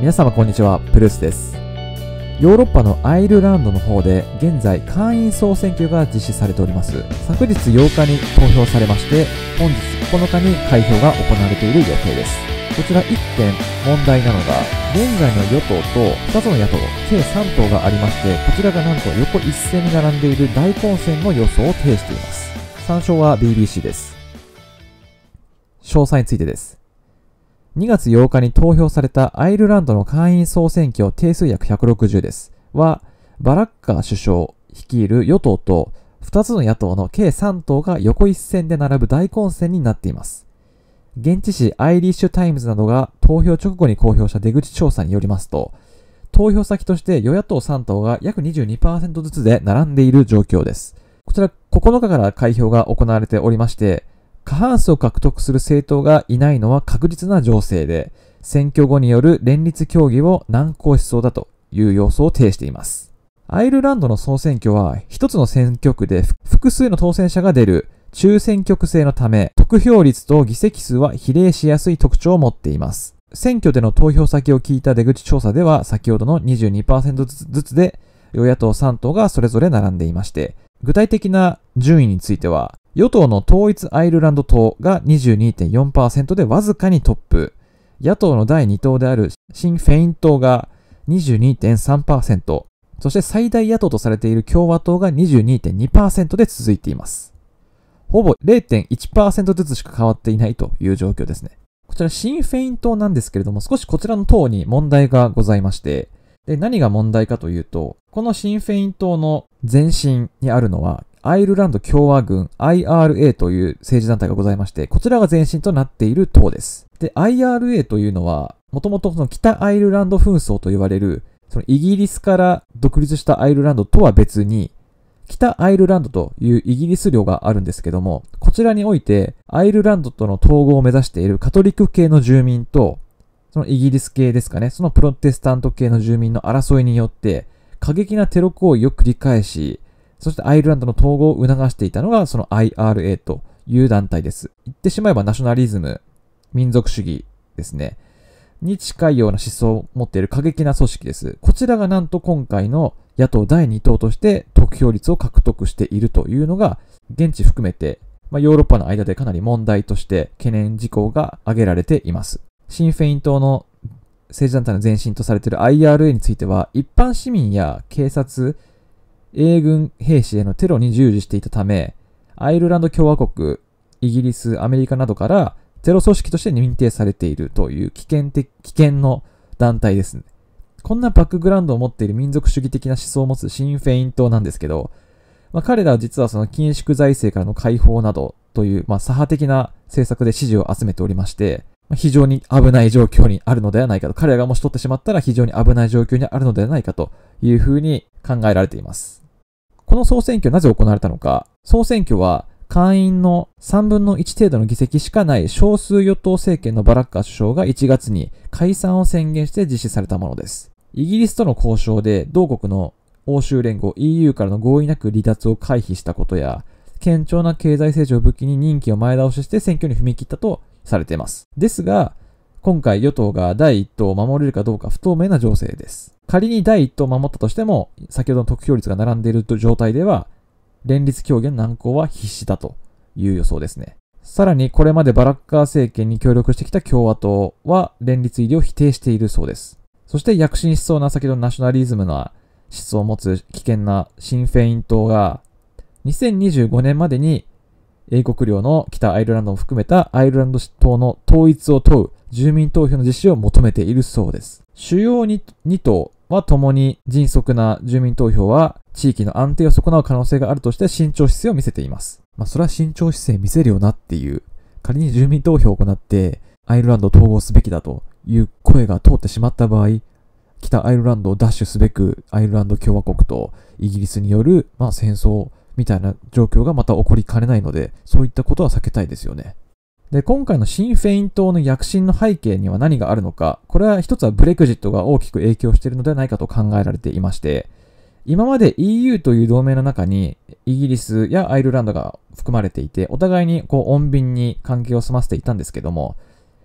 皆様こんにちは、プルースです。ヨーロッパのアイルランドの方で現在会員総選挙が実施されております。昨日8日に投票されまして、本日9日に開票が行われている予定です。こちら1点問題なのが、現在の与党と2つの野党、計3党がありまして、こちらがなんと横一線に並んでいる大混戦の予想を呈しています。参照は BBC です。詳細についてです。2月8日に投票されたアイルランドの会員総選挙定数約160です。は、バラッカー首相率いる与党と2つの野党の計3党が横一線で並ぶ大混戦になっています。現地紙アイリッシュタイムズなどが投票直後に公表した出口調査によりますと、投票先として与野党3党が約22%ずつで並んでいる状況です。こちら9日から開票が行われておりまして、過半数を獲得する政党がいないのは確実な情勢で、選挙後による連立協議を難航しそうだという様子を呈しています。アイルランドの総選挙は一つの選挙区で複数の当選者が出る中選挙区制のため、得票率と議席数は比例しやすい特徴を持っています。選挙での投票先を聞いた出口調査では先ほどの22%ずつで与野党3党がそれぞれ並んでいまして、具体的な順位については、与党の統一アイルランド党が22.4%でわずかにトップ、野党の第2党である新フェイン党が22.3%、そして最大野党とされている共和党が22.2%で続いています。ほぼ0.1%ずつしか変わっていないという状況ですね。こちら新フェイン党なんですけれども、少しこちらの党に問題がございまして、で、何が問題かというと、この新フェイン党の前身にあるのは、アイルランド共和軍 IRA という政治団体がございまして、こちらが前身となっている党です。で、IRA というのは、もともとその北アイルランド紛争と言われる、そのイギリスから独立したアイルランドとは別に、北アイルランドというイギリス領があるんですけども、こちらにおいてアイルランドとの統合を目指しているカトリック系の住民と、そのイギリス系ですかね、そのプロテスタント系の住民の争いによって、過激なテロ行為を繰り返し、そしてアイルランドの統合を促していたのがその IRA という団体です。言ってしまえばナショナリズム、民族主義ですね。に近いような思想を持っている過激な組織です。こちらがなんと今回の野党第2党として得票率を獲得しているというのが、現地含めて、まあ、ヨーロッパの間でかなり問題として懸念事項が挙げられています。シンフェイン党の政治団体の前身とされている IRA については、一般市民や警察、英軍兵士へのテロに従事していたため、アイルランド共和国、イギリス、アメリカなどからテロ組織として認定されているという危険的、危険の団体です、ね。こんなバックグラウンドを持っている民族主義的な思想を持つシンフェイン党なんですけど、まあ、彼らは実はその緊縮財政からの解放などという、まあ、左派的な政策で支持を集めておりまして、非常に危ない状況にあるのではないかと、彼らがもし取ってしまったら非常に危ない状況にあるのではないかというふうに考えられています。この総選挙なぜ行われたのか、総選挙は会員の3分の1程度の議席しかない少数与党政権のバラッカー首相が1月に解散を宣言して実施されたものです。イギリスとの交渉で同国の欧州連合 EU からの合意なく離脱を回避したことや、堅調な経済成長を武器に任期を前倒しして選挙に踏み切ったとされています。ですが、今回与党が第1党を守れるかどうか不透明な情勢です。仮に第1党を守ったとしても、先ほどの得票率が並んでいる状態では、連立協議の難航は必至だという予想ですね。さらにこれまでバラッカー政権に協力してきた共和党は連立入りを否定しているそうです。そして躍進しそうな先ほどのナショナリズムな思想を持つ危険なシンフェイン党が2025年までに英国領の北アイルランドも含めたアイルランド島の統一を問う住民投票の実施を求めているそうです。主要 2, 2党はともに迅速な住民投票は地域の安定を損なう可能性があるとして慎重姿勢を見せています。まあそれは慎重姿勢見せるよなっていう、仮に住民投票を行ってアイルランド統合すべきだという声が通ってしまった場合、北アイルランドを奪取すべくアイルランド共和国とイギリスによる、まあ、戦争みたいな状況がまた起こりかねないので、そういったことは避けたいですよね。で、今回のシン・フェイン党の躍進の背景には何があるのか、これは一つはブレクジットが大きく影響しているのではないかと考えられていまして、今まで EU という同盟の中にイギリスやアイルランドが含まれていて、お互いにこう穏便に関係を済ませていたんですけども、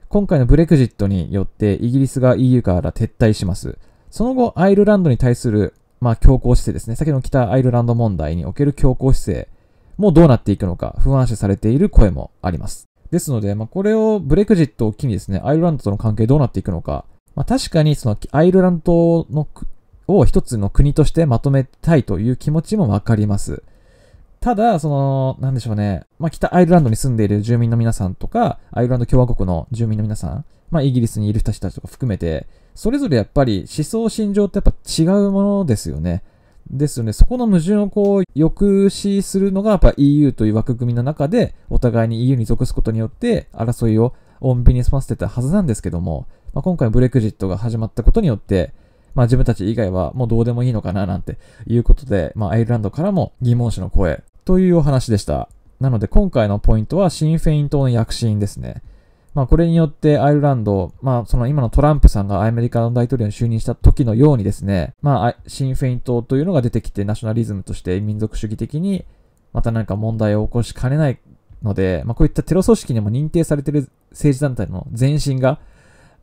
今回のブレクジットによってイギリスが EU から撤退します。その後、アイルランドに対するまあ、強硬姿勢ですね。先ほどの北アイルランド問題における強硬姿勢もどうなっていくのか不安視されている声もあります。ですので、まあ、これをブレクジットを機にですね、アイルランドとの関係どうなっていくのか、まあ、確かにそのアイルランドのを一つの国としてまとめたいという気持ちもわかります。ただ、その、なんでしょうね。まあ、北アイルランドに住んでいる住民の皆さんとか、アイルランド共和国の住民の皆さん、まあ、イギリスにいる人たちとか含めて、それぞれやっぱり思想、心情ってやっぱ違うものですよね。ですよね。そこの矛盾をこう抑止するのがやっぱ EU という枠組みの中でお互いに EU に属すことによって争いを穏便に済ませてたはずなんですけども、まあ、今回ブレクジットが始まったことによって、まあ自分たち以外はもうどうでもいいのかななんていうことで、まあアイルランドからも疑問視の声というお話でした。なので今回のポイントはシンフェイン党の躍進ですね。まあ、これによってアイルランド、まあ、その今のトランプさんがアメリカの大統領に就任した時のようにですね、まあ、シンフェイン党というのが出てきて、ナショナリズムとして民族主義的に、また何か問題を起こしかねないので、まあ、こういったテロ組織にも認定されている政治団体の前身が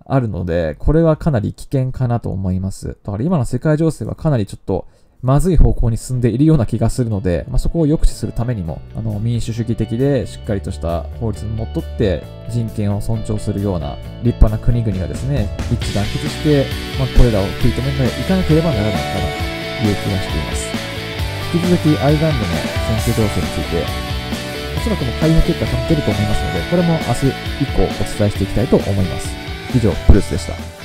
あるので、これはかなり危険かなと思います。だから今の世界情勢はかなりちょっとまずい方向に進んでいるような気がするので、まあ、そこを抑止するためにも、あの、民主主義的でしっかりとした法律にのっとって人権を尊重するような立派な国々がですね、一致団結して、まあ、これらを食い止めないかなければならないかなという気がしています。引き続きアイルランドの選挙情勢について、おそらくも開票結果が出ると思いますので、これも明日以降お伝えしていきたいと思います。以上、プルースでした。